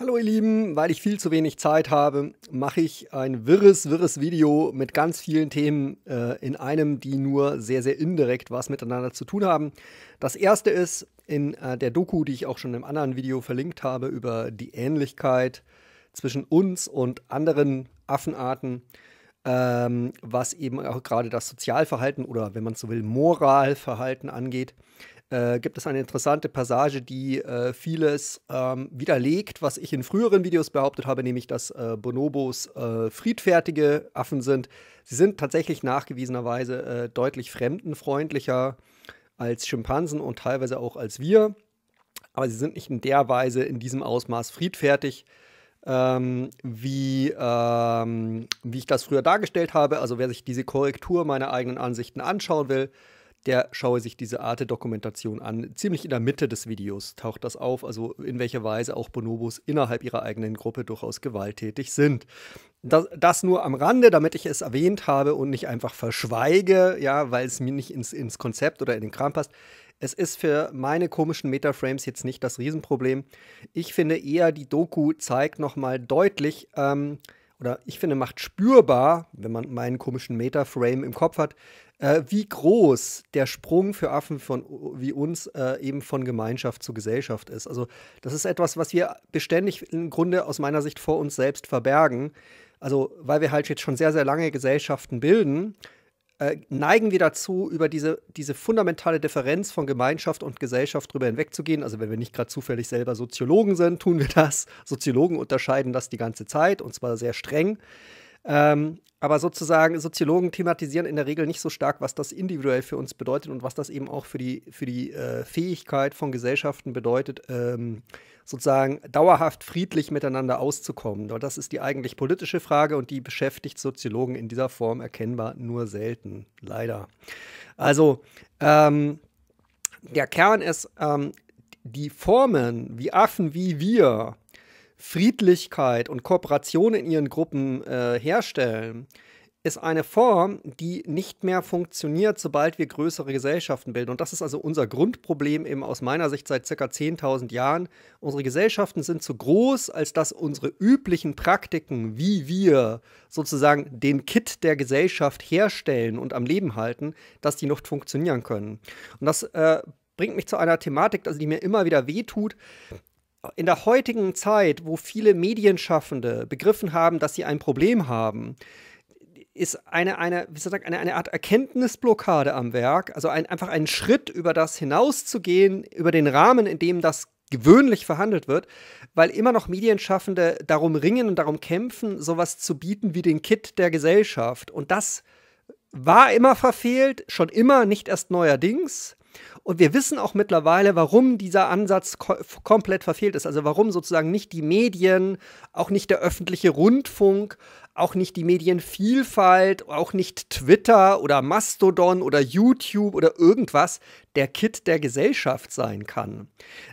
Hallo ihr Lieben, weil ich viel zu wenig Zeit habe, mache ich ein wirres, wirres Video mit ganz vielen Themen äh, in einem, die nur sehr, sehr indirekt was miteinander zu tun haben. Das erste ist in äh, der Doku, die ich auch schon im anderen Video verlinkt habe, über die Ähnlichkeit zwischen uns und anderen Affenarten, ähm, was eben auch gerade das Sozialverhalten oder wenn man so will, Moralverhalten angeht äh, gibt es eine interessante Passage, die äh, vieles ähm, widerlegt, was ich in früheren Videos behauptet habe, nämlich dass äh, Bonobos äh, friedfertige Affen sind. Sie sind tatsächlich nachgewiesenerweise äh, deutlich fremdenfreundlicher als Schimpansen und teilweise auch als wir. Aber sie sind nicht in der Weise in diesem Ausmaß friedfertig, ähm, wie, ähm, wie ich das früher dargestellt habe. Also wer sich diese Korrektur meiner eigenen Ansichten anschauen will, der schaue sich diese Arte-Dokumentation an. Ziemlich in der Mitte des Videos taucht das auf, also in welcher Weise auch Bonobos innerhalb ihrer eigenen Gruppe durchaus gewalttätig sind. Das, das, nur am Rande, damit ich es erwähnt habe und nicht einfach verschweige, ja, weil es mir nicht ins, ins Konzept oder in den Kram passt. Es ist für meine komischen Metaframes jetzt nicht das Riesenproblem. Ich finde eher, die Doku zeigt nochmal deutlich, ähm, oder ich finde, macht spürbar, wenn man meinen komischen Metaframe im Kopf hat, äh, wie groß der Sprung für Affen von, wie uns äh, eben von Gemeinschaft zu Gesellschaft ist. Also das ist etwas, was wir beständig im Grunde aus meiner Sicht vor uns selbst verbergen. Also weil wir halt jetzt schon sehr, sehr lange Gesellschaften bilden, äh, neigen wir dazu, über diese, diese fundamentale Differenz von Gemeinschaft und Gesellschaft drüber hinwegzugehen. Also wenn wir nicht gerade zufällig selber Soziologen sind, tun wir das. Soziologen unterscheiden das die ganze Zeit und zwar sehr streng. Ähm, aber sozusagen, Soziologen thematisieren in der Regel nicht so stark, was das individuell für uns bedeutet und was das eben auch für die, für die äh, Fähigkeit von Gesellschaften bedeutet, ähm, sozusagen dauerhaft friedlich miteinander auszukommen. das ist die eigentlich politische Frage und die beschäftigt Soziologen in dieser Form erkennbar nur selten, leider. Also, ähm, der Kern ist, ähm, die Formen, wie Affen, wie wir, Friedlichkeit und Kooperation in ihren Gruppen äh, herstellen, ist eine Form, die nicht mehr funktioniert, sobald wir größere Gesellschaften bilden. Und das ist also unser Grundproblem eben aus meiner Sicht seit ca. 10.000 Jahren. Unsere Gesellschaften sind zu groß, als dass unsere üblichen Praktiken, wie wir sozusagen den Kit der Gesellschaft herstellen und am Leben halten, dass die noch funktionieren können. Und das äh, bringt mich zu einer Thematik, also die mir immer wieder wehtut in der heutigen Zeit, wo viele Medienschaffende begriffen haben, dass sie ein Problem haben, ist eine, eine, wie soll ich sagen, eine, eine Art Erkenntnisblockade am Werk, also ein, einfach einen Schritt über das hinauszugehen, über den Rahmen, in dem das gewöhnlich verhandelt wird, weil immer noch Medienschaffende darum ringen und darum kämpfen, sowas zu bieten wie den Kit der Gesellschaft. Und das war immer verfehlt, schon immer, nicht erst neuerdings. Und wir wissen auch mittlerweile, warum dieser Ansatz ko komplett verfehlt ist. Also warum sozusagen nicht die Medien, auch nicht der öffentliche Rundfunk, auch nicht die Medienvielfalt, auch nicht Twitter oder Mastodon oder YouTube oder irgendwas der Kit der Gesellschaft sein kann.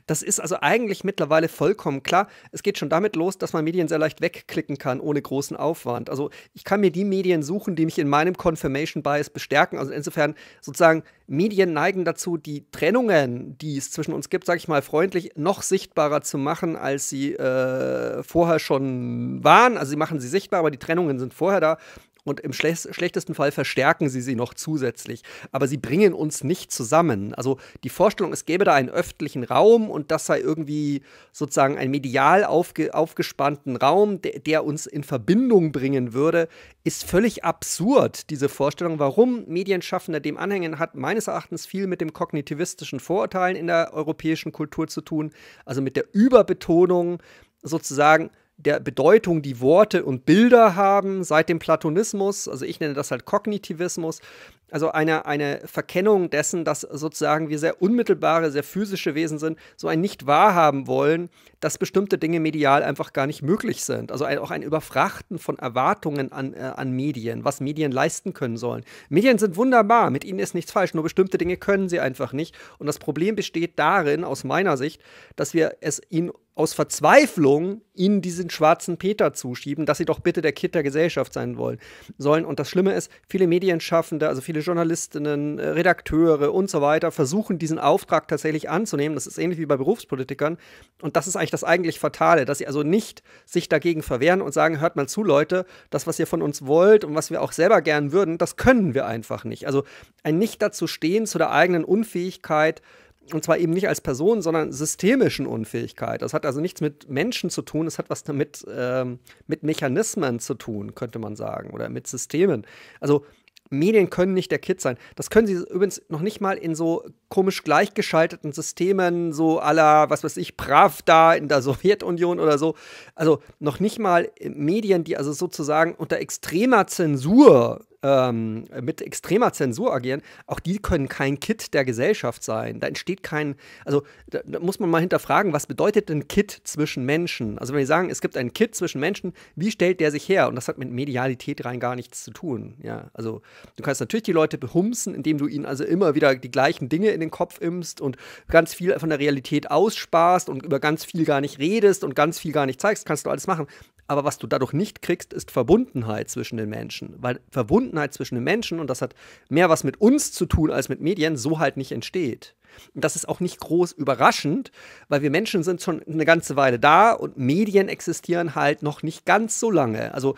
Das ist also eigentlich mittlerweile vollkommen klar. Es geht schon damit los, dass man Medien sehr leicht wegklicken kann, ohne großen Aufwand. Also ich kann mir die Medien suchen, die mich in meinem Confirmation Bias bestärken. Also insofern sozusagen Medien neigen dazu, die Trennungen, die es zwischen uns gibt, sage ich mal freundlich, noch sichtbarer zu machen, als sie äh, vorher schon waren. Also sie machen sie sichtbar, aber die Trennungen sind vorher da und im schlechtesten Fall verstärken sie sie noch zusätzlich. Aber sie bringen uns nicht zusammen. Also die Vorstellung, es gäbe da einen öffentlichen Raum und das sei irgendwie sozusagen ein medial aufge aufgespannten Raum, der, der uns in Verbindung bringen würde, ist völlig absurd, diese Vorstellung. Warum Medienschaffende dem anhängen, hat meines Erachtens viel mit dem kognitivistischen Vorurteilen in der europäischen Kultur zu tun, also mit der Überbetonung sozusagen der Bedeutung, die Worte und Bilder haben seit dem Platonismus. Also ich nenne das halt Kognitivismus also eine, eine Verkennung dessen, dass sozusagen wir sehr unmittelbare, sehr physische Wesen sind, so ein nicht wahrhaben wollen, dass bestimmte Dinge medial einfach gar nicht möglich sind. Also ein, auch ein Überfrachten von Erwartungen an, äh, an Medien, was Medien leisten können sollen. Medien sind wunderbar, mit ihnen ist nichts falsch, nur bestimmte Dinge können sie einfach nicht. Und das Problem besteht darin, aus meiner Sicht, dass wir es ihnen aus Verzweiflung ihnen diesen schwarzen Peter zuschieben, dass sie doch bitte der Kitt der Gesellschaft sein wollen sollen. Und das Schlimme ist, viele Medienschaffende, also viele Journalistinnen, äh, Redakteure und so weiter versuchen, diesen Auftrag tatsächlich anzunehmen. Das ist ähnlich wie bei Berufspolitikern. Und das ist eigentlich das eigentlich Fatale, dass sie also nicht sich dagegen verwehren und sagen, hört mal zu, Leute, das, was ihr von uns wollt und was wir auch selber gern würden, das können wir einfach nicht. Also ein Nicht dazu stehen zu der eigenen Unfähigkeit, und zwar eben nicht als Person, sondern systemischen Unfähigkeit. Das hat also nichts mit Menschen zu tun, es hat was damit ähm, mit Mechanismen zu tun, könnte man sagen, oder mit Systemen. Also Medien können nicht der Kit sein. Das können sie übrigens noch nicht mal in so komisch gleichgeschalteten Systemen, so aller, was weiß ich, Pravda in der Sowjetunion oder so. Also noch nicht mal Medien, die also sozusagen unter extremer Zensur ähm, mit extremer Zensur agieren, auch die können kein Kit der Gesellschaft sein. Da entsteht kein, also da, da muss man mal hinterfragen, was bedeutet denn Kit zwischen Menschen? Also wenn wir sagen, es gibt ein Kit zwischen Menschen, wie stellt der sich her? Und das hat mit Medialität rein gar nichts zu tun. Ja, also du kannst natürlich die Leute behumsen, indem du ihnen also immer wieder die gleichen Dinge in den Kopf impfst und ganz viel von der Realität aussparst und über ganz viel gar nicht redest und ganz viel gar nicht zeigst, kannst du alles machen. Aber was du dadurch nicht kriegst, ist Verbundenheit zwischen den Menschen, weil Verbundenheit Verbundenheit zwischen den Menschen, und das hat mehr was mit uns zu tun als mit Medien, so halt nicht entsteht. Und das ist auch nicht groß überraschend, weil wir Menschen sind schon eine ganze Weile da und Medien existieren halt noch nicht ganz so lange. Also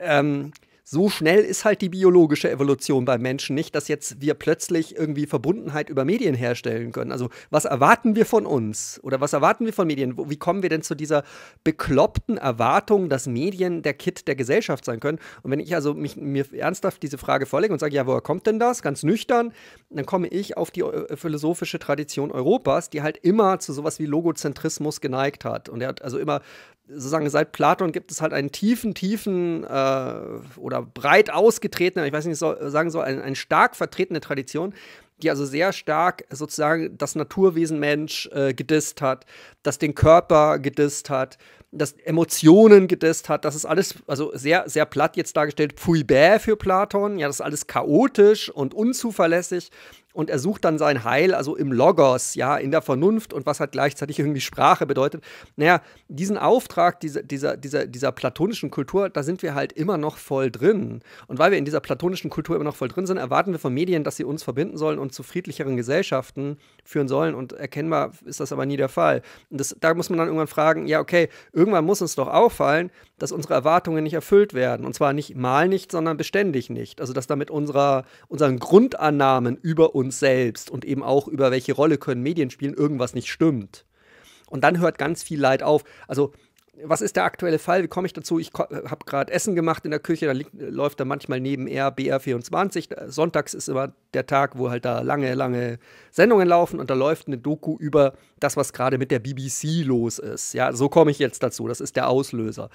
ähm, so schnell ist halt die biologische Evolution beim Menschen nicht, dass jetzt wir plötzlich irgendwie Verbundenheit über Medien herstellen können. Also was erwarten wir von uns oder was erwarten wir von Medien? Wie kommen wir denn zu dieser bekloppten Erwartung, dass Medien der Kit der Gesellschaft sein können? Und wenn ich also mich, mir ernsthaft diese Frage vorlege und sage, ja, woher kommt denn das? Ganz nüchtern, dann komme ich auf die äh, philosophische Tradition Europas, die halt immer zu sowas wie Logozentrismus geneigt hat. Und er hat also immer sozusagen seit Platon gibt es halt einen tiefen, tiefen äh, oder breit ausgetretenen, ich weiß nicht, soll, sagen soll, eine, eine stark vertretene Tradition, die also sehr stark sozusagen das Naturwesen Mensch äh, gedisst hat, das den Körper gedisst hat, das Emotionen gedisst hat, das ist alles, also sehr, sehr platt jetzt dargestellt, pfui bäh für Platon, ja, das ist alles chaotisch und unzuverlässig und er sucht dann sein Heil, also im Logos, ja, in der Vernunft und was halt gleichzeitig irgendwie Sprache bedeutet. Naja, diesen Auftrag dieser, dieser, dieser, dieser platonischen Kultur, da sind wir halt immer noch voll drin. Und weil wir in dieser platonischen Kultur immer noch voll drin sind, erwarten wir von Medien, dass sie uns verbinden sollen und zu friedlicheren Gesellschaften führen sollen. Und erkennbar ist das aber nie der Fall. Und das, da muss man dann irgendwann fragen, ja, okay, irgendwann muss uns doch auffallen, dass unsere Erwartungen nicht erfüllt werden. Und zwar nicht mal nicht, sondern beständig nicht. Also dass damit unserer, unseren Grundannahmen über uns selbst und eben auch über welche Rolle können Medien spielen, irgendwas nicht stimmt. Und dann hört ganz viel Leid auf. Also was ist der aktuelle Fall? Wie komme ich dazu? Ich äh, habe gerade Essen gemacht in der Küche, da liegt, läuft da manchmal neben BR24. Sonntags ist immer der Tag, wo halt da lange, lange Sendungen laufen und da läuft eine Doku über das, was gerade mit der BBC los ist. Ja, so komme ich jetzt dazu. Das ist der Auslöser.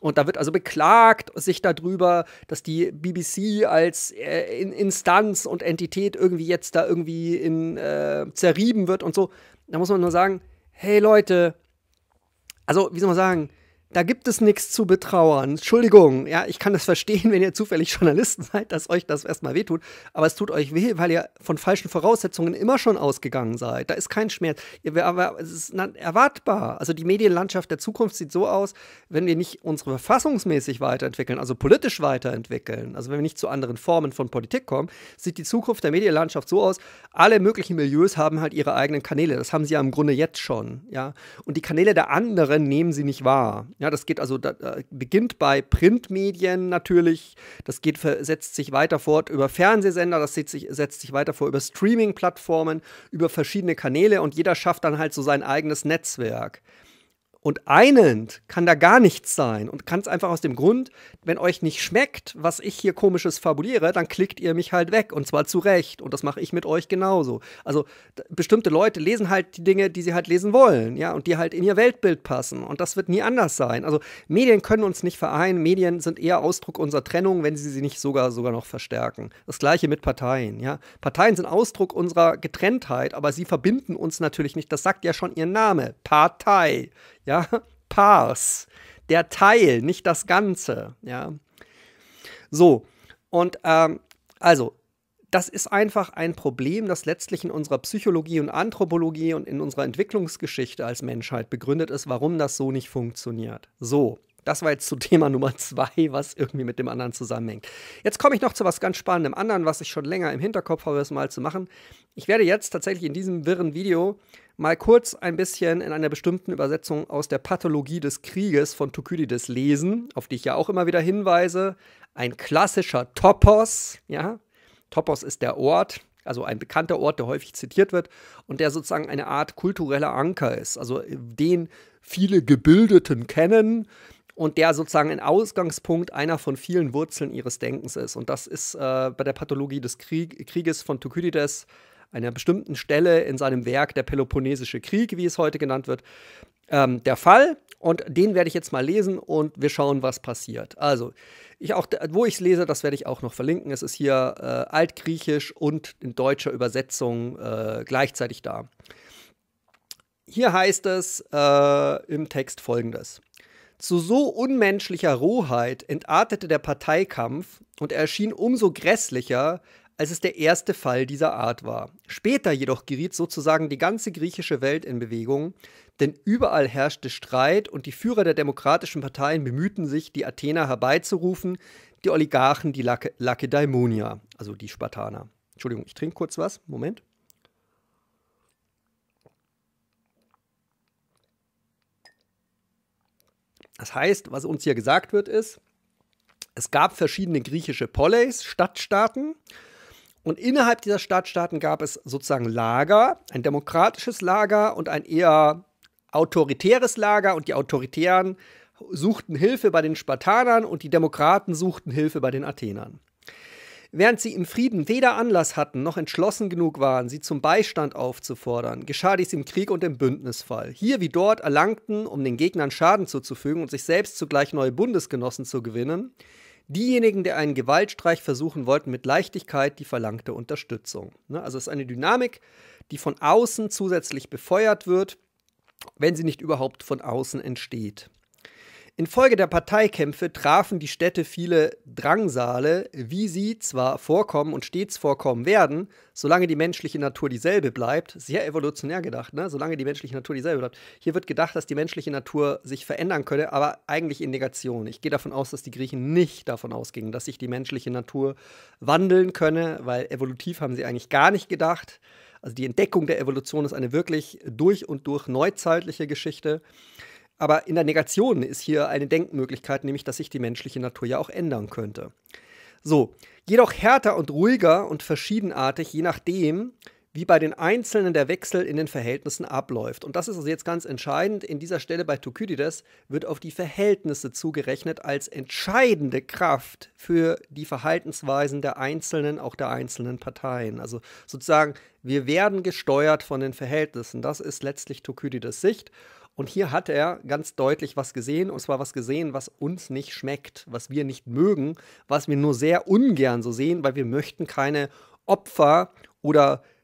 Und da wird also beklagt sich darüber, dass die BBC als äh, Instanz und Entität irgendwie jetzt da irgendwie in, äh, zerrieben wird und so. Da muss man nur sagen, hey Leute, also wie soll man sagen, da gibt es nichts zu betrauern. Entschuldigung, ja, ich kann das verstehen, wenn ihr zufällig Journalisten seid, dass euch das erstmal wehtut. Aber es tut euch weh, weil ihr von falschen Voraussetzungen immer schon ausgegangen seid. Da ist kein Schmerz. aber es ist erwartbar. Also die Medienlandschaft der Zukunft sieht so aus, wenn wir nicht unsere verfassungsmäßig weiterentwickeln, also politisch weiterentwickeln, also wenn wir nicht zu anderen Formen von Politik kommen, sieht die Zukunft der Medienlandschaft so aus, alle möglichen Milieus haben halt ihre eigenen Kanäle. Das haben sie ja im Grunde jetzt schon. Ja? Und die Kanäle der anderen nehmen sie nicht wahr. Ja, das geht also, da, beginnt bei Printmedien natürlich, das geht, setzt sich weiter fort über Fernsehsender, das setzt sich, setzt sich weiter fort über Streaming-Plattformen, über verschiedene Kanäle und jeder schafft dann halt so sein eigenes Netzwerk. Und einend kann da gar nichts sein und kann es einfach aus dem Grund, wenn euch nicht schmeckt, was ich hier komisches fabuliere, dann klickt ihr mich halt weg und zwar zu Recht und das mache ich mit euch genauso. Also bestimmte Leute lesen halt die Dinge, die sie halt lesen wollen, ja, und die halt in ihr Weltbild passen und das wird nie anders sein. Also Medien können uns nicht vereinen, Medien sind eher Ausdruck unserer Trennung, wenn sie sie nicht sogar sogar noch verstärken. Das gleiche mit Parteien, ja. Parteien sind Ausdruck unserer Getrenntheit, aber sie verbinden uns natürlich nicht. Das sagt ja schon ihr Name, Partei ja, Pars, der Teil, nicht das Ganze, ja. So, und ähm, also, das ist einfach ein Problem, das letztlich in unserer Psychologie und Anthropologie und in unserer Entwicklungsgeschichte als Menschheit begründet ist, warum das so nicht funktioniert. So, das war jetzt zu Thema Nummer zwei, was irgendwie mit dem anderen zusammenhängt. Jetzt komme ich noch zu was ganz Spannendem anderen, was ich schon länger im Hinterkopf habe, es mal zu machen. Ich werde jetzt tatsächlich in diesem wirren Video mal kurz ein bisschen in einer bestimmten Übersetzung aus der Pathologie des Krieges von Thukydides lesen, auf die ich ja auch immer wieder hinweise. Ein klassischer Topos, ja. Topos ist der Ort, also ein bekannter Ort, der häufig zitiert wird und der sozusagen eine Art kultureller Anker ist, also äh, den viele Gebildeten kennen und der sozusagen ein Ausgangspunkt einer von vielen Wurzeln ihres Denkens ist. Und das ist äh, bei der Pathologie des Krieg Krieges von Thukydides einer bestimmten Stelle in seinem Werk Der Peloponnesische Krieg, wie es heute genannt wird, ähm, der Fall. Und den werde ich jetzt mal lesen und wir schauen, was passiert. Also, ich auch, wo ich es lese, das werde ich auch noch verlinken. Es ist hier äh, altgriechisch und in deutscher Übersetzung äh, gleichzeitig da. Hier heißt es äh, im Text folgendes. Zu so unmenschlicher Rohheit entartete der Parteikampf und er erschien umso grässlicher, als es der erste Fall dieser Art war. Später jedoch geriet sozusagen die ganze griechische Welt in Bewegung, denn überall herrschte Streit und die Führer der demokratischen Parteien bemühten sich, die Athener herbeizurufen, die Oligarchen, die Lakedaimonia, also die Spartaner. Entschuldigung, ich trinke kurz was. Moment. Das heißt, was uns hier gesagt wird, ist, es gab verschiedene griechische Poleis, Stadtstaaten, und innerhalb dieser Stadtstaaten gab es sozusagen Lager, ein demokratisches Lager und ein eher autoritäres Lager. Und die Autoritären suchten Hilfe bei den Spartanern und die Demokraten suchten Hilfe bei den Athenern. Während sie im Frieden weder Anlass hatten noch entschlossen genug waren, sie zum Beistand aufzufordern, geschah dies im Krieg und im Bündnisfall. Hier wie dort erlangten, um den Gegnern Schaden zuzufügen und sich selbst zugleich neue Bundesgenossen zu gewinnen, diejenigen, die einen Gewaltstreich versuchen wollten, mit Leichtigkeit die verlangte Unterstützung. Ne, also es ist eine Dynamik, die von außen zusätzlich befeuert wird, wenn sie nicht überhaupt von außen entsteht. Infolge der Parteikämpfe trafen die Städte viele Drangsale, wie sie zwar vorkommen und stets vorkommen werden, solange die menschliche Natur dieselbe bleibt. Sehr evolutionär gedacht, ne? solange die menschliche Natur dieselbe bleibt. Hier wird gedacht, dass die menschliche Natur sich verändern könne, aber eigentlich in Negation. Ich gehe davon aus, dass die Griechen nicht davon ausgingen, dass sich die menschliche Natur wandeln könne, weil evolutiv haben sie eigentlich gar nicht gedacht. Also die Entdeckung der Evolution ist eine wirklich durch und durch neuzeitliche Geschichte. Aber in der Negation ist hier eine Denkmöglichkeit, nämlich dass sich die menschliche Natur ja auch ändern könnte. So, jedoch härter und ruhiger und verschiedenartig, je nachdem, wie bei den Einzelnen der Wechsel in den Verhältnissen abläuft. Und das ist also jetzt ganz entscheidend. In dieser Stelle bei Thukydides wird auf die Verhältnisse zugerechnet als entscheidende Kraft für die Verhaltensweisen der Einzelnen, auch der einzelnen Parteien. Also sozusagen, wir werden gesteuert von den Verhältnissen. Das ist letztlich Thukydides Sicht. Und hier hat er ganz deutlich was gesehen, und zwar was gesehen, was uns nicht schmeckt, was wir nicht mögen, was wir nur sehr ungern so sehen, weil wir möchten keine Opfer oder äh,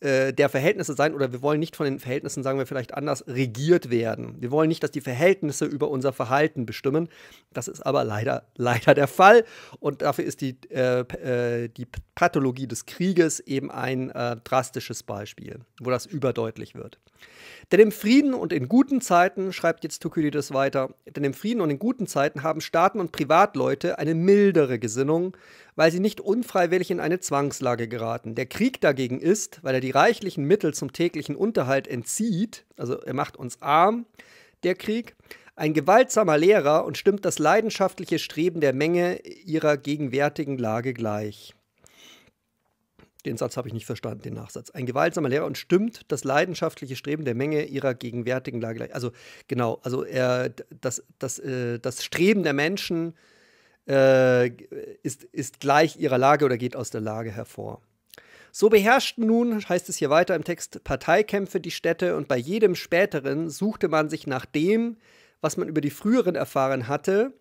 äh, der Verhältnisse sein oder wir wollen nicht von den Verhältnissen, sagen wir vielleicht anders, regiert werden. Wir wollen nicht, dass die Verhältnisse über unser Verhalten bestimmen. Das ist aber leider, leider der Fall. Und dafür ist die, äh, äh, die Pathologie des Krieges eben ein äh, drastisches Beispiel, wo das überdeutlich wird. Denn im Frieden und in guten Zeiten, schreibt jetzt Thukydides weiter, denn im Frieden und in guten Zeiten haben Staaten und Privatleute eine mildere Gesinnung, weil sie nicht unfreiwillig in eine Zwangslage geraten. Der Krieg dagegen ist, weil er die die reichlichen Mittel zum täglichen Unterhalt entzieht, also er macht uns arm, der Krieg, ein gewaltsamer Lehrer und stimmt das leidenschaftliche Streben der Menge ihrer gegenwärtigen Lage gleich. Den Satz habe ich nicht verstanden, den Nachsatz. Ein gewaltsamer Lehrer und stimmt das leidenschaftliche Streben der Menge ihrer gegenwärtigen Lage gleich. Also genau, also er, das, das, äh, das Streben der Menschen äh, ist, ist gleich ihrer Lage oder geht aus der Lage hervor. So beherrschten nun, heißt es hier weiter im Text, Parteikämpfe die Städte und bei jedem späteren suchte man sich nach dem, was man über die früheren erfahren hatte,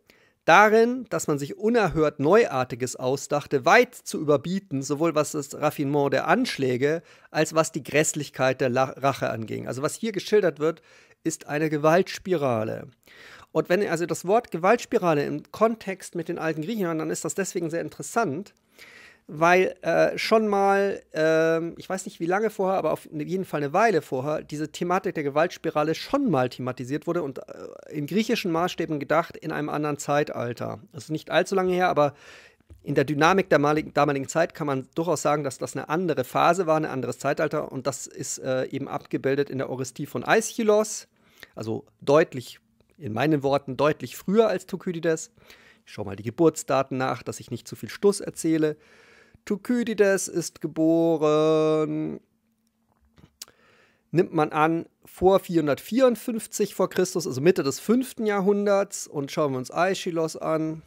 darin, dass man sich unerhört Neuartiges ausdachte, weit zu überbieten, sowohl was das Raffinement der Anschläge als was die Grässlichkeit der Rache anging. Also was hier geschildert wird, ist eine Gewaltspirale. Und wenn also das Wort Gewaltspirale im Kontext mit den alten Griechern, dann ist das deswegen sehr interessant, weil äh, schon mal, äh, ich weiß nicht wie lange vorher, aber auf ne, jeden Fall eine Weile vorher, diese Thematik der Gewaltspirale schon mal thematisiert wurde und äh, in griechischen Maßstäben gedacht in einem anderen Zeitalter. Das ist nicht allzu lange her, aber in der Dynamik der damaligen, damaligen Zeit kann man durchaus sagen, dass das eine andere Phase war, ein anderes Zeitalter und das ist äh, eben abgebildet in der Orestie von Aeschylus, also deutlich, in meinen Worten, deutlich früher als Thukydides. Ich schaue mal die Geburtsdaten nach, dass ich nicht zu viel Stuss erzähle. Thukydides ist geboren, nimmt man an, vor 454 vor Christus, also Mitte des 5. Jahrhunderts. Und schauen wir uns Aeschylus an.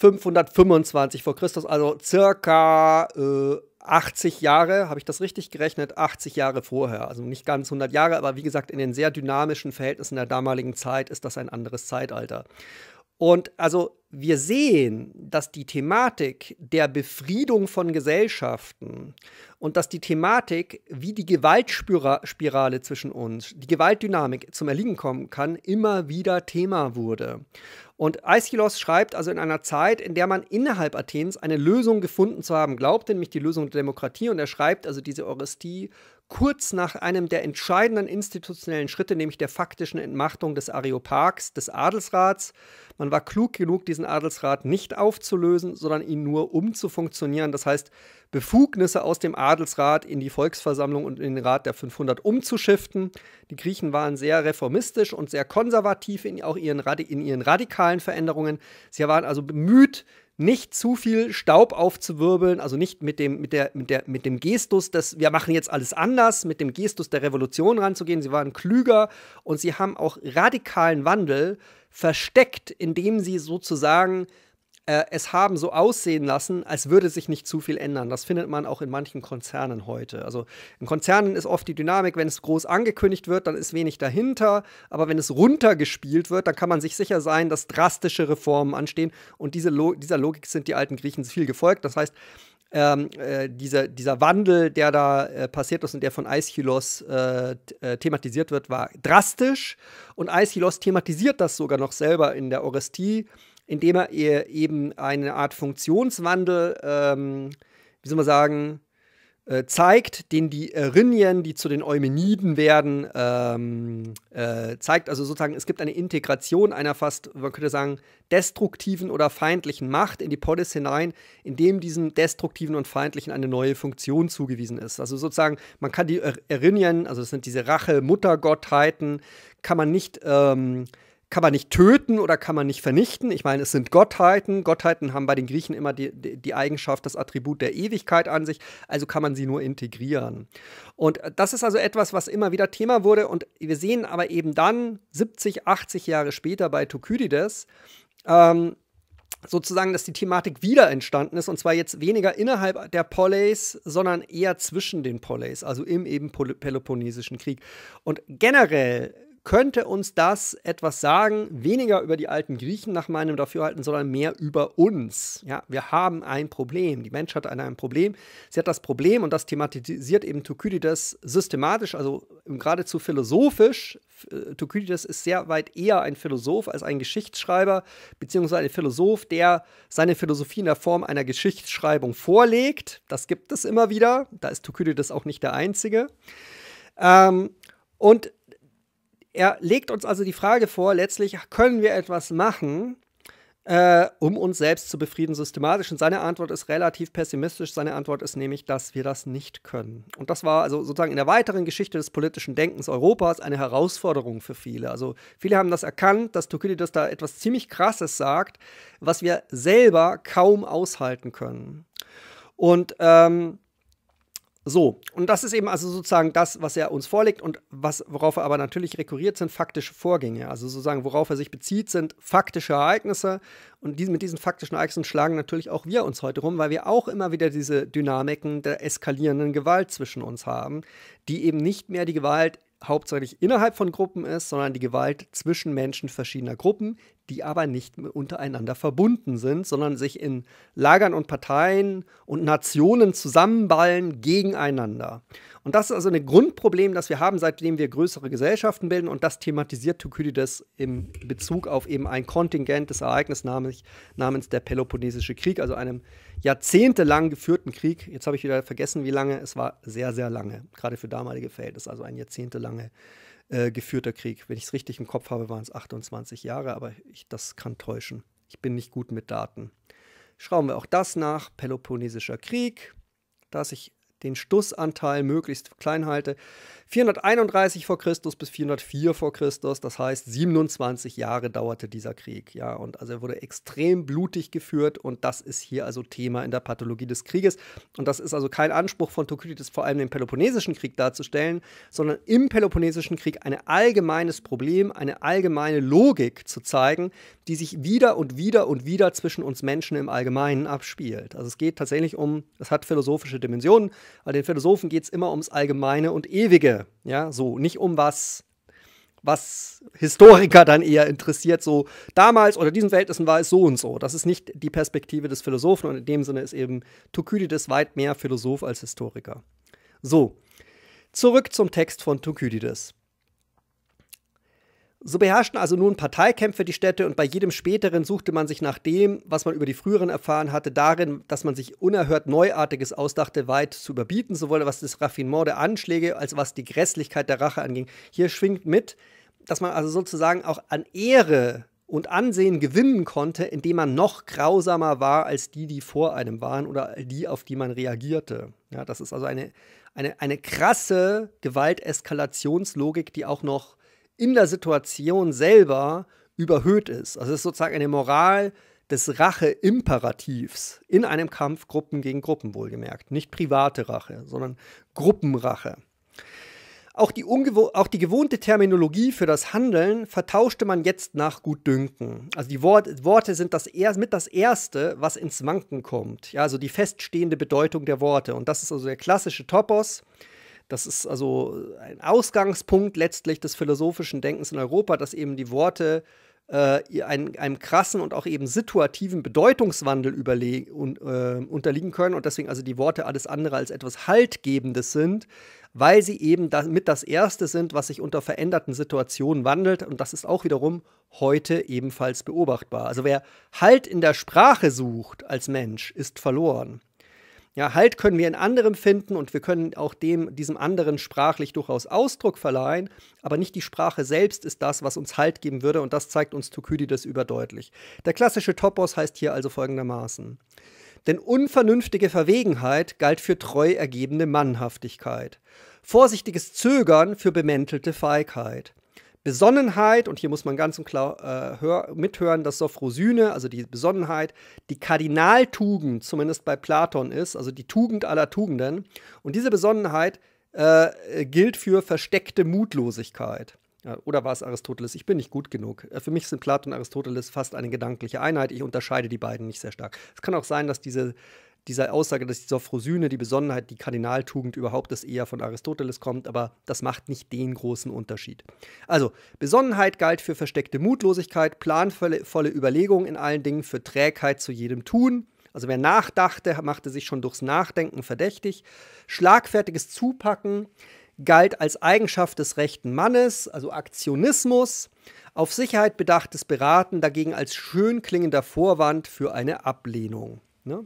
...525 vor Christus, also circa äh, 80 Jahre, habe ich das richtig gerechnet, 80 Jahre vorher. Also nicht ganz 100 Jahre, aber wie gesagt, in den sehr dynamischen Verhältnissen der damaligen Zeit ist das ein anderes Zeitalter. Und also wir sehen, dass die Thematik der Befriedung von Gesellschaften und dass die Thematik, wie die Gewaltspirale zwischen uns, die Gewaltdynamik zum Erliegen kommen kann, immer wieder Thema wurde. Und Aeschylus schreibt also in einer Zeit, in der man innerhalb Athens eine Lösung gefunden zu haben glaubte, nämlich die Lösung der Demokratie. Und er schreibt also diese Orestie kurz nach einem der entscheidenden institutionellen Schritte, nämlich der faktischen Entmachtung des Areopags, des Adelsrats. Man war klug genug, diesen Adelsrat nicht aufzulösen, sondern ihn nur umzufunktionieren. Das heißt, Befugnisse aus dem Adelsrat Adelsrat in die Volksversammlung und in den Rat der 500 umzuschiften. Die Griechen waren sehr reformistisch und sehr konservativ in, auch ihren, in ihren radikalen Veränderungen. Sie waren also bemüht, nicht zu viel Staub aufzuwirbeln, also nicht mit dem, mit der, mit der, mit dem Gestus, dass wir machen jetzt alles anders, mit dem Gestus der Revolution ranzugehen. Sie waren klüger und sie haben auch radikalen Wandel versteckt, indem sie sozusagen äh, es haben so aussehen lassen, als würde sich nicht zu viel ändern. Das findet man auch in manchen Konzernen heute. Also in Konzernen ist oft die Dynamik, wenn es groß angekündigt wird, dann ist wenig dahinter. Aber wenn es runtergespielt wird, dann kann man sich sicher sein, dass drastische Reformen anstehen. Und diese Lo dieser Logik sind die alten Griechen viel gefolgt. Das heißt, ähm, äh, dieser, dieser Wandel, der da äh, passiert ist und der von Aeschylus äh, äh, thematisiert wird, war drastisch. Und Aeschylus thematisiert das sogar noch selber in der Orestie indem er ihr eben eine Art Funktionswandel, ähm, wie soll man sagen, äh, zeigt, den die Erinien, die zu den Eumeniden werden, ähm, äh, zeigt. Also sozusagen, es gibt eine Integration einer fast, man könnte sagen, destruktiven oder feindlichen Macht in die Polis hinein, indem diesem destruktiven und feindlichen eine neue Funktion zugewiesen ist. Also sozusagen, man kann die Erinien, also das sind diese Rache-Muttergottheiten, kann man nicht ähm, kann man nicht töten oder kann man nicht vernichten. Ich meine, es sind Gottheiten. Gottheiten haben bei den Griechen immer die, die Eigenschaft, das Attribut der Ewigkeit an sich. Also kann man sie nur integrieren. Und äh, das ist also etwas, was immer wieder Thema wurde. Und wir sehen aber eben dann, 70, 80 Jahre später bei Thukydides, ähm, sozusagen, dass die Thematik wieder entstanden ist. Und zwar jetzt weniger innerhalb der Polleis, sondern eher zwischen den Polleis, also im eben Peloponnesischen Krieg. Und generell könnte uns das etwas sagen, weniger über die alten Griechen nach meinem Dafürhalten, sondern mehr über uns. Ja, wir haben ein Problem. Die Menschheit hat ein Problem. Sie hat das Problem, und das thematisiert eben Thukydides systematisch, also geradezu philosophisch. Äh, Thukydides ist sehr weit eher ein Philosoph als ein Geschichtsschreiber, beziehungsweise ein Philosoph, der seine Philosophie in der Form einer Geschichtsschreibung vorlegt. Das gibt es immer wieder. Da ist Thukydides auch nicht der Einzige. Ähm, und er legt uns also die Frage vor, letztlich können wir etwas machen, äh, um uns selbst zu befrieden systematisch. Und seine Antwort ist relativ pessimistisch. Seine Antwort ist nämlich, dass wir das nicht können. Und das war also sozusagen in der weiteren Geschichte des politischen Denkens Europas eine Herausforderung für viele. Also viele haben das erkannt, dass Thukydides da etwas ziemlich Krasses sagt, was wir selber kaum aushalten können. Und ähm, so, und das ist eben also sozusagen das, was er uns vorlegt und was, worauf er aber natürlich rekurriert, sind faktische Vorgänge. Also sozusagen, worauf er sich bezieht, sind faktische Ereignisse. Und diesen, mit diesen faktischen Ereignissen schlagen natürlich auch wir uns heute rum, weil wir auch immer wieder diese Dynamiken der eskalierenden Gewalt zwischen uns haben, die eben nicht mehr die Gewalt hauptsächlich innerhalb von Gruppen ist, sondern die Gewalt zwischen Menschen verschiedener Gruppen, die aber nicht untereinander verbunden sind, sondern sich in Lagern und Parteien und Nationen zusammenballen gegeneinander. Und das ist also ein Grundproblem, das wir haben, seitdem wir größere Gesellschaften bilden. Und das thematisiert Thukydides im Bezug auf eben ein Kontingent des Ereignisses namens, namens der Peloponnesische Krieg, also einem jahrzehntelang geführten Krieg. Jetzt habe ich wieder vergessen, wie lange. Es war sehr, sehr lange, gerade für damalige Verhältnisse, also ein jahrzehntelange äh, geführter Krieg. Wenn ich es richtig im Kopf habe, waren es 28 Jahre, aber ich, das kann täuschen. Ich bin nicht gut mit Daten. Schrauben wir auch das nach. Peloponnesischer Krieg. Da ich den Stussanteil möglichst klein halte, 431 vor Christus bis 404 vor Christus, das heißt 27 Jahre dauerte dieser Krieg, ja, und also er wurde extrem blutig geführt und das ist hier also Thema in der Pathologie des Krieges und das ist also kein Anspruch von Thukydides, vor allem den Peloponnesischen Krieg darzustellen, sondern im Peloponnesischen Krieg ein allgemeines Problem, eine allgemeine Logik zu zeigen, die sich wieder und wieder und wieder zwischen uns Menschen im Allgemeinen abspielt. Also es geht tatsächlich um, es hat philosophische Dimensionen, weil den Philosophen geht es immer ums Allgemeine und Ewige ja, so, nicht um was, was Historiker dann eher interessiert, so damals oder diesen Verhältnissen war es so und so. Das ist nicht die Perspektive des Philosophen und in dem Sinne ist eben Thukydides weit mehr Philosoph als Historiker. So, zurück zum Text von Thukydides. So beherrschten also nun Parteikämpfe die Städte und bei jedem späteren suchte man sich nach dem, was man über die früheren erfahren hatte, darin, dass man sich unerhört Neuartiges ausdachte, weit zu überbieten, sowohl was das Raffinement der Anschläge als was die Grässlichkeit der Rache anging. Hier schwingt mit, dass man also sozusagen auch an Ehre und Ansehen gewinnen konnte, indem man noch grausamer war als die, die vor einem waren oder die, auf die man reagierte. Ja, das ist also eine, eine, eine krasse Gewalteskalationslogik, die auch noch in der Situation selber überhöht ist. Also es ist sozusagen eine Moral des Racheimperativs in einem Kampf Gruppen gegen Gruppen wohlgemerkt. Nicht private Rache, sondern Gruppenrache. Auch die, auch die, gewohnte Terminologie für das Handeln vertauschte man jetzt nach Gutdünken. Also die Wort Worte sind das mit das Erste, was ins Wanken kommt. Ja, also die feststehende Bedeutung der Worte. Und das ist also der klassische Topos, das ist also ein Ausgangspunkt letztlich des philosophischen Denkens in Europa, dass eben die Worte äh, einem, einem, krassen und auch eben situativen Bedeutungswandel überle- äh, unterliegen können und deswegen also die Worte alles andere als etwas Haltgebendes sind, weil sie eben das, mit das Erste sind, was sich unter veränderten Situationen wandelt und das ist auch wiederum heute ebenfalls beobachtbar. Also wer Halt in der Sprache sucht als Mensch, ist verloren. Ja, Halt können wir in anderem finden und wir können auch dem, diesem anderen sprachlich durchaus Ausdruck verleihen, aber nicht die Sprache selbst ist das, was uns Halt geben würde und das zeigt uns Thukydides überdeutlich. Der klassische Topos heißt hier also folgendermaßen. Denn unvernünftige Verwegenheit galt für treu ergebene Mannhaftigkeit, vorsichtiges Zögern für bemäntelte Feigheit, Besonnenheit, und hier muss man ganz und klar äh, hör, mithören, dass Sophrosyne, also die Besonnenheit, die Kardinaltugend, zumindest bei Platon ist, also die Tugend aller Tugenden. Und diese Besonnenheit äh, gilt für versteckte Mutlosigkeit. Ja, oder war es Aristoteles? Ich bin nicht gut genug. Äh, für mich sind Platon und Aristoteles fast eine gedankliche Einheit. Ich unterscheide die beiden nicht sehr stark. Es kann auch sein, dass diese dieser Aussage, dass die Sophrosyne, die Besonnenheit, die Kardinaltugend überhaupt das eher von Aristoteles kommt, aber das macht nicht den großen Unterschied. Also, Besonnenheit galt für versteckte Mutlosigkeit, planvolle Überlegung in allen Dingen, für Trägheit zu jedem Tun. Also wer nachdachte, machte sich schon durchs Nachdenken verdächtig. Schlagfertiges Zupacken galt als Eigenschaft des rechten Mannes, also Aktionismus. Auf Sicherheit bedachtes Beraten dagegen als schön klingender Vorwand für eine Ablehnung. Ne?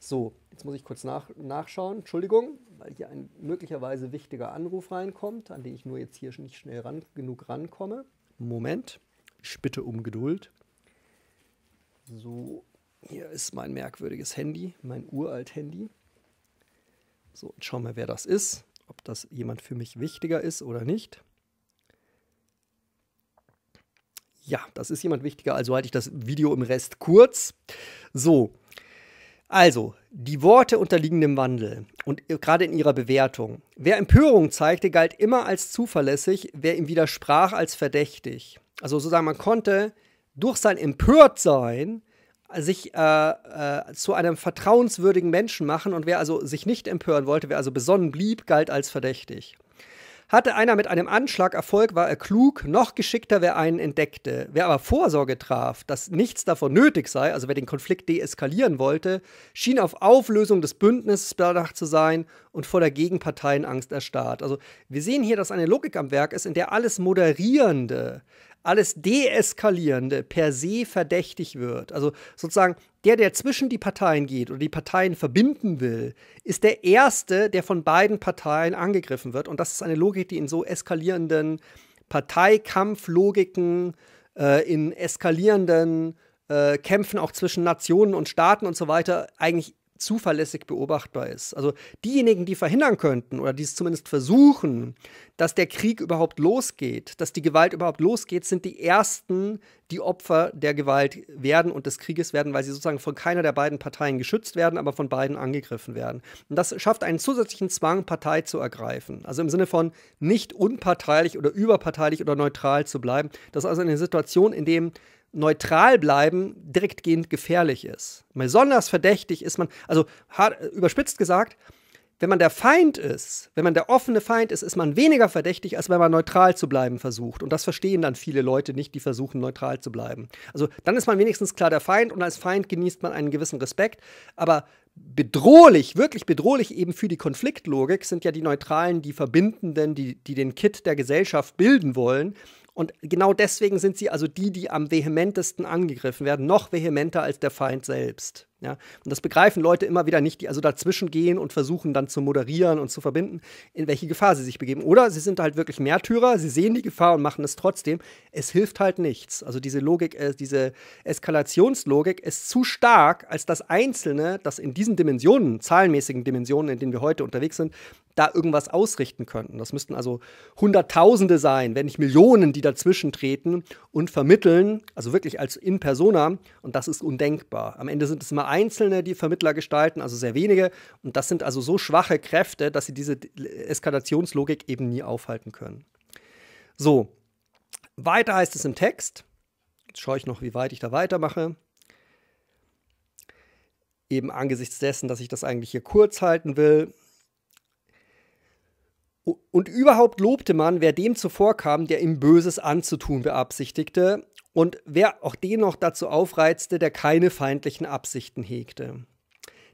So, jetzt muss ich kurz nach, nachschauen. Entschuldigung, weil hier ein möglicherweise wichtiger Anruf reinkommt, an den ich nur jetzt hier nicht schnell ran, genug rankomme. Moment, ich bitte um Geduld. So, hier ist mein merkwürdiges Handy, mein uralt Handy. So, jetzt schauen wir, wer das ist, ob das jemand für mich wichtiger ist oder nicht. Ja, das ist jemand wichtiger, also halte ich das Video im Rest kurz. So, also, die Worte unterliegen dem Wandel und gerade in ihrer Bewertung. Wer Empörung zeigte, galt immer als zuverlässig, wer ihm widersprach, als verdächtig. Also sozusagen, man konnte durch sein Empörtsein äh, sich äh, äh, zu einem vertrauenswürdigen Menschen machen und wer also sich nicht empören wollte, wer also besonnen blieb, galt als verdächtig. Hatte einer mit einem Anschlag Erfolg, war er klug, noch geschickter, wer einen entdeckte. Wer aber Vorsorge traf, dass nichts davon nötig sei, also wer den Konflikt deeskalieren wollte, schien auf Auflösung des Bündnisses bedacht zu sein und vor der Gegenparteienangst erstarrt. Also wir sehen hier, dass eine Logik am Werk ist, in der alles Moderierende, alles Deeskalierende per se verdächtig wird. Also sozusagen der, der zwischen die Parteien geht oder die Parteien verbinden will, ist der Erste, der von beiden Parteien angegriffen wird. Und das ist eine Logik, die in so eskalierenden Parteikampflogiken, äh, in eskalierenden äh, Kämpfen auch zwischen Nationen und Staaten und so weiter eigentlich zuverlässig beobachtbar ist. Also diejenigen, die verhindern könnten oder die es zumindest versuchen, dass der Krieg überhaupt losgeht, dass die Gewalt überhaupt losgeht, sind die ersten, die Opfer der Gewalt werden und des Krieges werden, weil sie sozusagen von keiner der beiden Parteien geschützt werden, aber von beiden angegriffen werden. Und das schafft einen zusätzlichen Zwang, Partei zu ergreifen. Also im Sinne von nicht unparteilich oder überparteilich oder neutral zu bleiben. Das ist also eine Situation, in der neutral bleiben direktgehend gefährlich ist. Besonders verdächtig ist man, also hart, überspitzt gesagt, wenn man der Feind ist, wenn man der offene Feind ist, ist man weniger verdächtig, als wenn man neutral zu bleiben versucht. Und das verstehen dann viele Leute nicht, die versuchen, neutral zu bleiben. Also dann ist man wenigstens klar der Feind und als Feind genießt man einen gewissen Respekt. Aber bedrohlich, wirklich bedrohlich eben für die Konfliktlogik sind ja die Neutralen, die Verbindenden, die, die den Kit der Gesellschaft bilden wollen. Und genau deswegen sind sie also die, die am vehementesten angegriffen werden, noch vehementer als der Feind selbst. Ja? Und das begreifen Leute immer wieder nicht, die also dazwischen gehen und versuchen dann zu moderieren und zu verbinden, in welche Gefahr sie sich begeben. Oder sie sind halt wirklich Märtyrer, sie sehen die Gefahr und machen es trotzdem. Es hilft halt nichts. Also diese Logik, äh, diese Eskalationslogik ist zu stark, als das Einzelne, das in diesen Dimensionen, zahlenmäßigen Dimensionen, in denen wir heute unterwegs sind, da irgendwas ausrichten könnten. Das müssten also Hunderttausende sein, wenn nicht Millionen, die dazwischen treten und vermitteln, also wirklich als in persona. Und das ist undenkbar. Am Ende sind es immer Einzelne, die Vermittler gestalten, also sehr wenige. Und das sind also so schwache Kräfte, dass sie diese Eskalationslogik eben nie aufhalten können. So, weiter heißt es im Text. Jetzt schaue ich noch, wie weit ich da weitermache eben angesichts dessen, dass ich das eigentlich hier kurz halten will, und überhaupt lobte man, wer dem zuvorkam, der ihm Böses anzutun beabsichtigte, und wer auch den noch dazu aufreizte, der keine feindlichen Absichten hegte.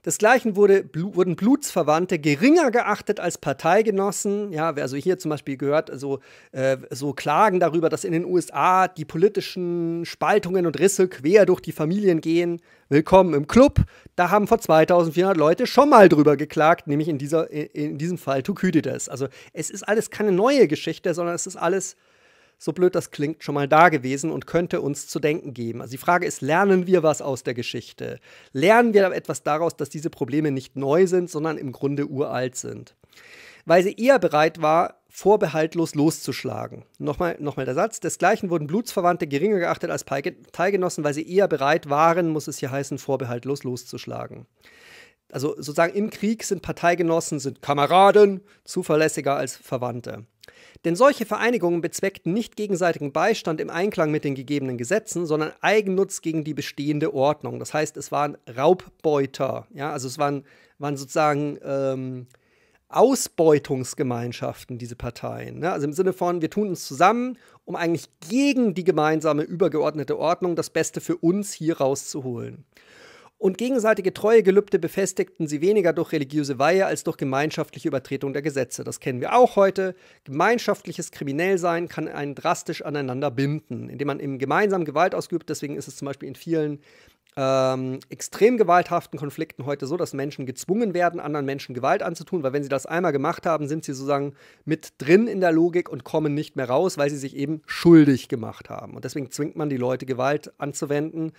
Desgleichen wurde, blu, wurden Blutsverwandte geringer geachtet als Parteigenossen. Ja, also hier zum Beispiel gehört so, äh, so Klagen darüber, dass in den USA die politischen Spaltungen und Risse quer durch die Familien gehen. Willkommen im Club. Da haben vor 2400 Leute schon mal drüber geklagt, nämlich in, dieser, in, in diesem Fall Thukydides. Also es ist alles keine neue Geschichte, sondern es ist alles so blöd das klingt, schon mal da gewesen und könnte uns zu denken geben. Also die Frage ist, lernen wir was aus der Geschichte? Lernen wir etwas daraus, dass diese Probleme nicht neu sind, sondern im Grunde uralt sind? Weil sie eher bereit war, vorbehaltlos loszuschlagen. Nochmal, nochmal der Satz, desgleichen wurden Blutsverwandte geringer geachtet als Teilgenossen, weil sie eher bereit waren, muss es hier heißen, vorbehaltlos loszuschlagen. Also sozusagen im Krieg sind Parteigenossen, sind Kameraden zuverlässiger als Verwandte. Denn solche Vereinigungen bezweckten nicht gegenseitigen Beistand im Einklang mit den gegebenen Gesetzen, sondern Eigennutz gegen die bestehende Ordnung. Das heißt, es waren Raubbeuter, ja, also es waren, waren sozusagen ähm, Ausbeutungsgemeinschaften, diese Parteien. Ne? Also im Sinne von, wir tun uns zusammen, um eigentlich gegen die gemeinsame übergeordnete Ordnung das Beste für uns hier rauszuholen und gegenseitige Treuegelübde befestigten sie weniger durch religiöse Weihe als durch gemeinschaftliche Übertretung der Gesetze. Das kennen wir auch heute. Gemeinschaftliches Kriminellsein kann einen drastisch aneinander binden, indem man eben gemeinsam Gewalt ausübt. Deswegen ist es zum Beispiel in vielen ähm, extrem gewalthaften Konflikten heute so, dass Menschen gezwungen werden, anderen Menschen Gewalt anzutun, weil wenn sie das einmal gemacht haben, sind sie sozusagen mit drin in der Logik und kommen nicht mehr raus, weil sie sich eben schuldig gemacht haben. Und deswegen zwingt man die Leute, Gewalt anzuwenden,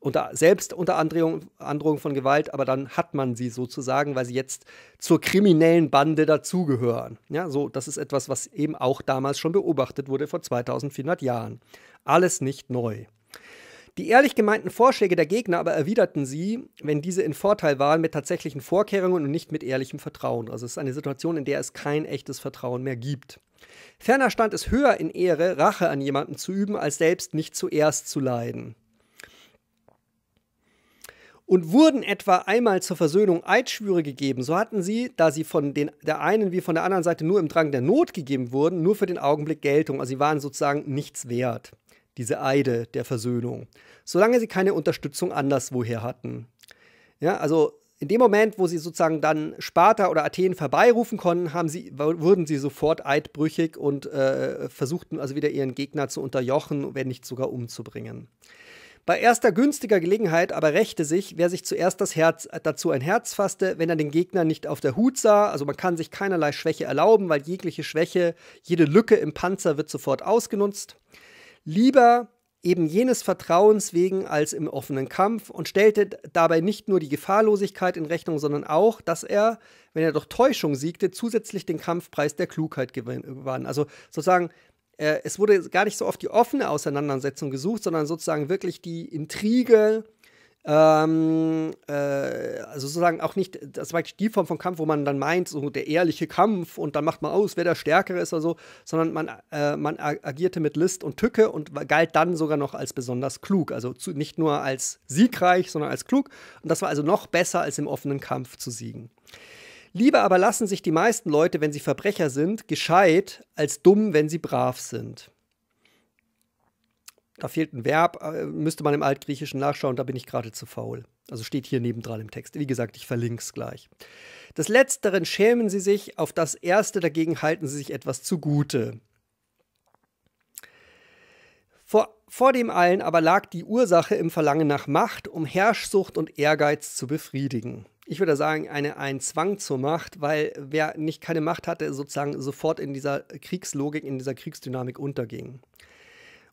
unter, selbst unter Androhung, Androhung von Gewalt, aber dann hat man sie sozusagen, weil sie jetzt zur kriminellen Bande dazugehören. Ja, so, das ist etwas, was eben auch damals schon beobachtet wurde, vor 2400 Jahren. Alles nicht neu. Die ehrlich gemeinten Vorschläge der Gegner aber erwiderten sie, wenn diese in Vorteil waren, mit tatsächlichen Vorkehrungen und nicht mit ehrlichem Vertrauen. Also es ist eine Situation, in der es kein echtes Vertrauen mehr gibt. Ferner stand es höher in Ehre, Rache an jemanden zu üben, als selbst nicht zuerst zu leiden und wurden etwa einmal zur Versöhnung Eidschwüre gegeben, so hatten sie, da sie von den, der einen wie von der anderen Seite nur im Drang der Not gegeben wurden, nur für den Augenblick Geltung. Also sie waren sozusagen nichts wert, diese Eide der Versöhnung, solange sie keine Unterstützung anderswoher hatten. Ja, also in dem Moment, wo sie sozusagen dann Sparta oder Athen vorbeirufen konnten, haben sie, wurden sie sofort eidbrüchig und äh, versuchten also wieder ihren Gegner zu unterjochen, wenn nicht sogar umzubringen. Bei erster günstiger Gelegenheit aber rächte sich, wer sich zuerst das Herz äh, dazu ein Herz fasste, wenn er den Gegner nicht auf der Hut sah. Also man kann sich keinerlei Schwäche erlauben, weil jegliche Schwäche, jede Lücke im Panzer wird sofort ausgenutzt. Lieber eben jenes Vertrauens wegen als im offenen Kampf und stellte dabei nicht nur die Gefahrlosigkeit in Rechnung, sondern auch, dass er, wenn er durch Täuschung siegte, zusätzlich den Kampfpreis der Klugheit gewann. Äh, also sozusagen äh, es wurde gar nicht so oft die offene Auseinandersetzung gesucht, sondern sozusagen wirklich die Intrige, ähm, äh, also sozusagen auch nicht, das war die Form von Kampf, wo man dann meint, so der ehrliche Kampf und dann macht man aus, wer der Stärkere ist oder so, sondern man, äh, man agierte mit List und Tücke und galt dann sogar noch als besonders klug. Also zu, nicht nur als siegreich, sondern als klug. Und das war also noch besser, als im offenen Kampf zu siegen. Lieber aber lassen sich die meisten Leute, wenn sie Verbrecher sind, gescheit, als dumm, wenn sie brav sind. Da fehlt ein Verb, äh, müsste man im Altgriechischen nachschauen, da bin ich gerade zu faul. Also steht hier nebendran im Text. Wie gesagt, ich verlinke es gleich. Des Letzteren schämen sie sich, auf das Erste dagegen halten sie sich etwas zugute. Vor, vor dem allen aber lag die Ursache im Verlangen nach Macht, um Herrschsucht und Ehrgeiz zu befriedigen ich würde sagen, eine, einen Zwang zur Macht, weil wer nicht keine Macht hatte, sozusagen sofort in dieser Kriegslogik, in dieser Kriegsdynamik unterging.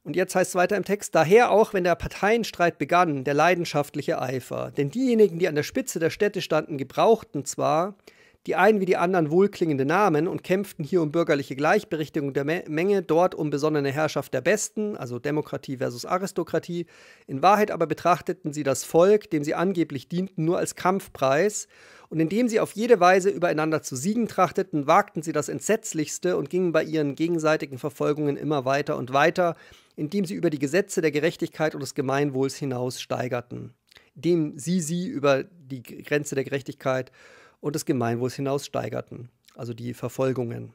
Und jetzt heißt es weiter im Text, daher auch, wenn der Parteienstreit begann, der leidenschaftliche Eifer. Denn diejenigen, die an der Spitze der Städte standen, gebrauchten zwar die einen wie die anderen wohlklingende Namen und kämpften hier um bürgerliche Gleichberechtigung der Me Menge, dort um besonnene Herrschaft der Besten, also Demokratie versus Aristokratie. In Wahrheit aber betrachteten sie das Volk, dem sie angeblich dienten, nur als Kampfpreis. Und indem sie auf jede Weise übereinander zu siegen trachteten, wagten sie das Entsetzlichste und gingen bei ihren gegenseitigen Verfolgungen immer weiter und weiter, indem sie über die Gesetze der Gerechtigkeit und des Gemeinwohls hinaus steigerten. Indem sie sie über die Grenze der Gerechtigkeit und das Gemeinwohls hinaus steigerten. Also die Verfolgungen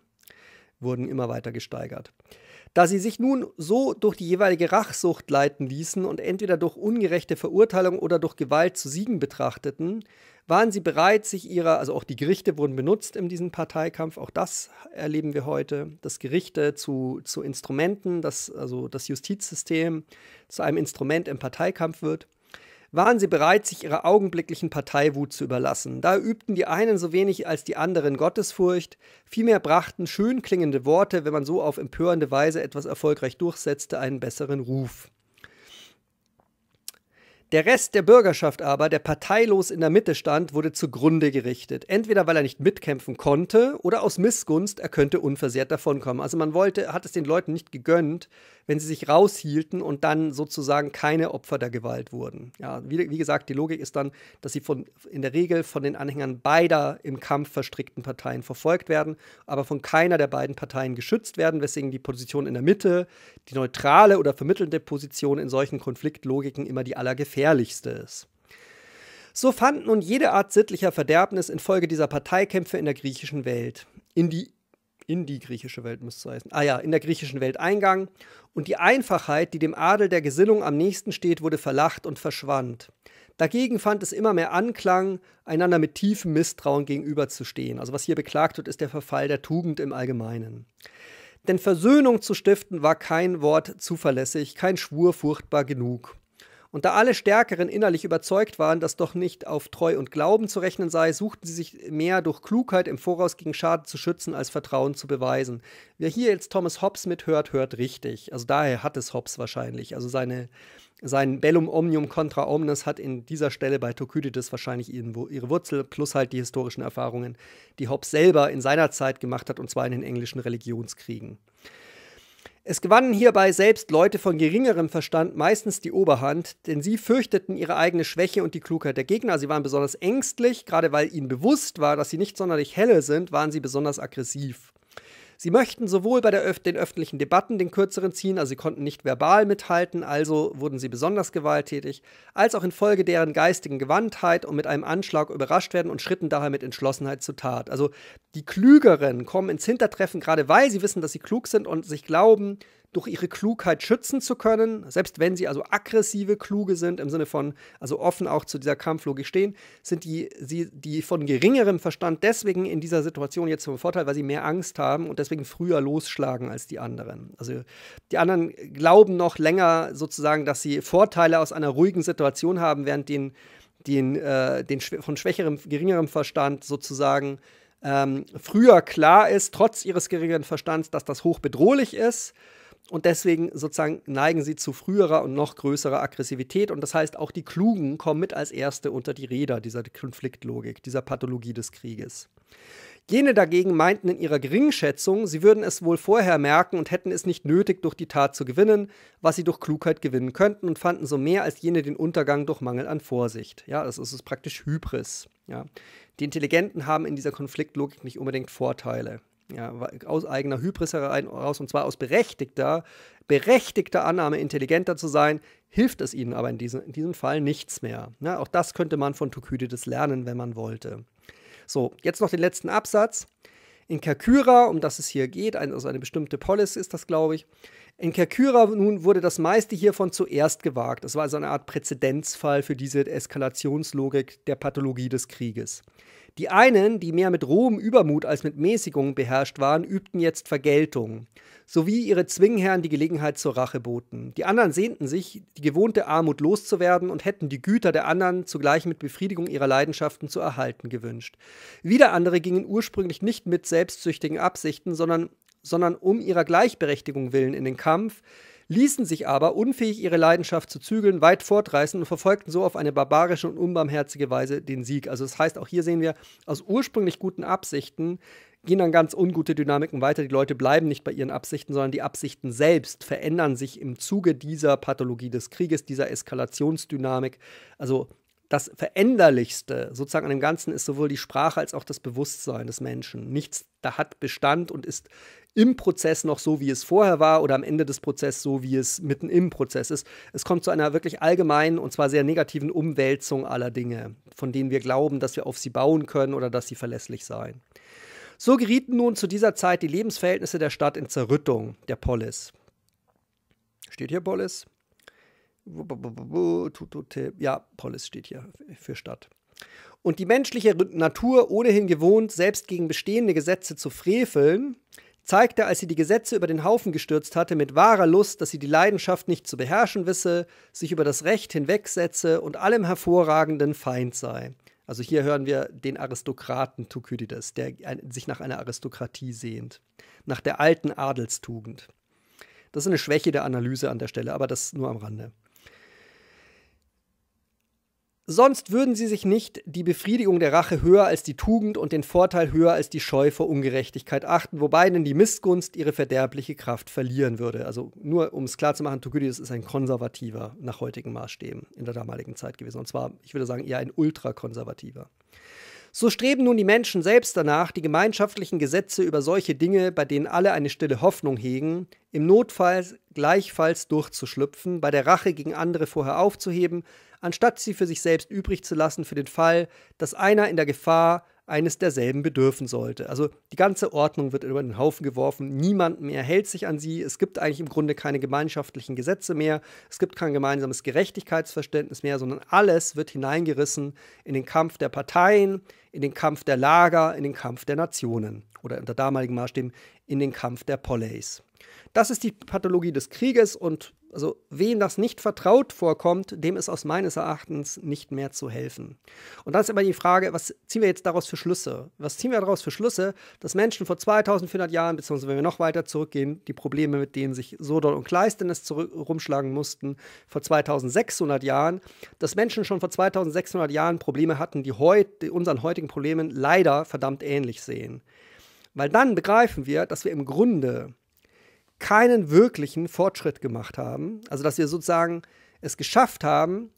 wurden immer weiter gesteigert. Da sie sich nun so durch die jeweilige Rachsucht leiten ließen und entweder durch ungerechte Verurteilung oder durch Gewalt zu siegen betrachteten, waren sie bereit, sich ihrer, also auch die Gerichte wurden benutzt in diesem Parteikampf, auch das erleben wir heute, dass Gerichte zu, zu Instrumenten, dass also das Justizsystem zu einem Instrument im Parteikampf wird waren sie bereit, sich ihrer augenblicklichen Parteiwut zu überlassen. Da übten die einen so wenig als die anderen Gottesfurcht, vielmehr brachten schön klingende Worte, wenn man so auf empörende Weise etwas erfolgreich durchsetzte, einen besseren Ruf. Der Rest der Bürgerschaft aber, der parteilos in der Mitte stand, wurde zugrunde gerichtet. Entweder weil er nicht mitkämpfen konnte oder aus Missgunst, er könnte unversehrt davonkommen. Also man wollte, hat es den Leuten nicht gegönnt, wenn sie sich raushielten und dann sozusagen keine Opfer der Gewalt wurden. Ja, wie, wie gesagt, die Logik ist dann, dass sie von, in der Regel von den Anhängern beider im Kampf verstrickten Parteien verfolgt werden, aber von keiner der beiden Parteien geschützt werden, weswegen die Position in der Mitte, die neutrale oder vermittelnde Position in solchen Konfliktlogiken immer die allergefährlichste ist. So fand nun jede Art sittlicher Verderbnis infolge dieser Parteikämpfe in der griechischen Welt in die in die griechische Welt müsste heißen. Ah ja, in der griechischen Welt Eingang. Und die Einfachheit, die dem Adel der Gesinnung am nächsten steht, wurde verlacht und verschwand. Dagegen fand es immer mehr Anklang, einander mit tiefem Misstrauen gegenüberzustehen. Also was hier beklagt wird, ist der Verfall der Tugend im Allgemeinen. Denn Versöhnung zu stiften war kein Wort zuverlässig, kein Schwur furchtbar genug. Und da alle Stärkeren innerlich überzeugt waren, dass doch nicht auf Treu und Glauben zu rechnen sei, suchten sie sich mehr durch Klugheit im Voraus gegen Schaden zu schützen, als Vertrauen zu beweisen. Wer hier jetzt Thomas Hobbes mithört, hört richtig. Also daher hat es Hobbes wahrscheinlich. Also seine, sein Bellum Omnium contra Omnes hat in dieser Stelle bei Thukydides wahrscheinlich ihre Wurzel, plus halt die historischen Erfahrungen, die Hobbes selber in seiner Zeit gemacht hat, und zwar in den englischen Religionskriegen. Es gewannen hierbei selbst Leute von geringerem Verstand meistens die Oberhand, denn sie fürchteten ihre eigene Schwäche und die Klugheit der Gegner. Sie waren besonders ängstlich, gerade weil ihnen bewusst war, dass sie nicht sonderlich helle sind, waren sie besonders aggressiv. Sie möchten sowohl bei Öf den öffentlichen Debatten den kürzeren ziehen, also sie konnten nicht verbal mithalten, also wurden sie besonders gewalttätig, als auch infolge deren geistigen Gewandtheit und mit einem Anschlag überrascht werden und schritten daher mit Entschlossenheit zur Tat. Also die Klügeren kommen ins Hintertreffen, gerade weil sie wissen, dass sie klug sind und sich glauben, durch ihre Klugheit schützen zu können, selbst wenn sie also aggressive Kluge sind, im Sinne von, also offen auch zu dieser Kampflogik stehen, sind die, sie, die von geringerem Verstand deswegen in dieser Situation jetzt zum Vorteil, weil sie mehr Angst haben und deswegen früher losschlagen als die anderen. Also die anderen glauben noch länger sozusagen, dass sie Vorteile aus einer ruhigen Situation haben, während den, den, äh, den von schwächerem, geringerem Verstand sozusagen ähm, früher klar ist, trotz ihres geringeren Verstands, dass das hochbedrohlich ist und deswegen sozusagen neigen sie zu früherer und noch größerer Aggressivität. Und das heißt, auch die Klugen kommen mit als Erste unter die Räder dieser Konfliktlogik, dieser Pathologie des Krieges. Jene dagegen meinten in ihrer Geringschätzung, sie würden es wohl vorher merken und hätten es nicht nötig, durch die Tat zu gewinnen, was sie durch Klugheit gewinnen könnten und fanden so mehr als jene den Untergang durch Mangel an Vorsicht. Ja, das ist praktisch Hybris. Ja. Die Intelligenten haben in dieser Konfliktlogik nicht unbedingt Vorteile ja, aus eigener Hybris heraus, und zwar aus berechtigter, berechtigter Annahme, intelligenter zu sein, hilft es ihnen aber in, diesen, in diesem Fall nichts mehr. Ja, auch das könnte man von Thukydides lernen, wenn man wollte. So, jetzt noch den letzten Absatz. In Kerkyra, um das es hier geht, also eine bestimmte Polis ist das, glaube ich. In Kerkyra nun wurde das meiste hiervon zuerst gewagt. Es war also eine Art Präzedenzfall für diese Eskalationslogik der Pathologie des Krieges. Die einen, die mehr mit rohem Übermut als mit Mäßigung beherrscht waren, übten jetzt Vergeltung, sowie ihre Zwingherren die Gelegenheit zur Rache boten. Die anderen sehnten sich, die gewohnte Armut loszuwerden und hätten die Güter der anderen zugleich mit Befriedigung ihrer Leidenschaften zu erhalten gewünscht. Wieder andere gingen ursprünglich nicht mit selbstsüchtigen Absichten, sondern, sondern um ihrer Gleichberechtigung willen in den Kampf, ließen sich aber, unfähig ihre Leidenschaft zu zügeln, weit fortreißen und verfolgten so auf eine barbarische und unbarmherzige Weise den Sieg. Also das heißt, auch hier sehen wir, aus ursprünglich guten Absichten gehen dann ganz ungute Dynamiken weiter. Die Leute bleiben nicht bei ihren Absichten, sondern die Absichten selbst verändern sich im Zuge dieser Pathologie des Krieges, dieser Eskalationsdynamik. Also das Veränderlichste sozusagen an dem Ganzen ist sowohl die Sprache als auch das Bewusstsein des Menschen. Nichts da hat Bestand und ist im Prozess noch so, wie es vorher war oder am Ende des Prozesses so, wie es mitten im Prozess ist. Es kommt zu einer wirklich allgemeinen und zwar sehr negativen Umwälzung aller Dinge, von denen wir glauben, dass wir auf sie bauen können oder dass sie verlässlich seien. So gerieten nun zu dieser Zeit die Lebensverhältnisse der Stadt in Zerrüttung, der Polis. Steht hier Polis? Ja, Polis steht hier für Stadt. Und die menschliche Natur, ohnehin gewohnt, selbst gegen bestehende Gesetze zu freveln, zeigte, als sie die Gesetze über den Haufen gestürzt hatte, mit wahrer Lust, dass sie die Leidenschaft nicht zu beherrschen wisse, sich über das Recht hinwegsetze und allem hervorragenden Feind sei. Also hier hören wir den Aristokraten Thukydides, der sich nach einer Aristokratie sehnt, nach der alten Adelstugend. Das ist eine Schwäche der Analyse an der Stelle, aber das nur am Rande. Sonst würden sie sich nicht die Befriedigung der Rache höher als die Tugend und den Vorteil höher als die Scheu vor Ungerechtigkeit achten, wobei denn die Missgunst ihre verderbliche Kraft verlieren würde. Also nur um es klar zu machen, Thukydides ist ein konservativer nach heutigen Maßstäben in der damaligen Zeit gewesen. Und zwar, ich würde sagen, eher ein ultrakonservativer. So streben nun die Menschen selbst danach, die gemeinschaftlichen Gesetze über solche Dinge, bei denen alle eine stille Hoffnung hegen, im Notfall gleichfalls durchzuschlüpfen, bei der Rache gegen andere vorher aufzuheben, anstatt sie für sich selbst übrig zu lassen für den Fall, dass einer in der Gefahr eines derselben bedürfen sollte. Also die ganze Ordnung wird über den Haufen geworfen, niemand mehr hält sich an sie, es gibt eigentlich im Grunde keine gemeinschaftlichen Gesetze mehr, es gibt kein gemeinsames Gerechtigkeitsverständnis mehr, sondern alles wird hineingerissen in den Kampf der Parteien, in den Kampf der Lager, in den Kampf der Nationen oder unter damaligen Maßstäben in den Kampf der Poleis. Das ist die Pathologie des Krieges und also wem das nicht vertraut vorkommt, dem ist aus meines Erachtens nicht mehr zu helfen. Und dann ist immer die Frage, was ziehen wir jetzt daraus für Schlüsse? Was ziehen wir daraus für Schlüsse, dass Menschen vor 2400 Jahren, beziehungsweise wenn wir noch weiter zurückgehen, die Probleme, mit denen sich Sodor und Kleistenes rumschlagen mussten, vor 2600 Jahren, dass Menschen schon vor 2600 Jahren Probleme hatten, die, heut, die unseren heutigen Problemen leider verdammt ähnlich sehen. Weil dann begreifen wir, dass wir im Grunde keinen wirklichen Fortschritt gemacht haben. Also dass wir sozusagen es geschafft haben,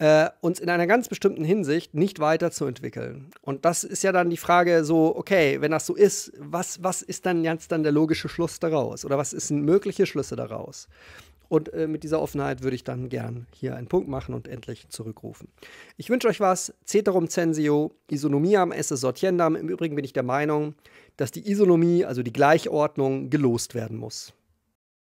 äh, uns in einer ganz bestimmten Hinsicht nicht weiterzuentwickeln. Und das ist ja dann die Frage so, okay, wenn das so ist, was, was ist dann jetzt dann der logische Schluss daraus? Oder was sind mögliche Schlüsse daraus? Und äh, mit dieser Offenheit würde ich dann gern hier einen Punkt machen und endlich zurückrufen. Ich wünsche euch was. Ceterum censio, Isonomiam esse sortiendam. Im Übrigen bin ich der Meinung, dass die Isonomie, also die Gleichordnung, gelost werden muss.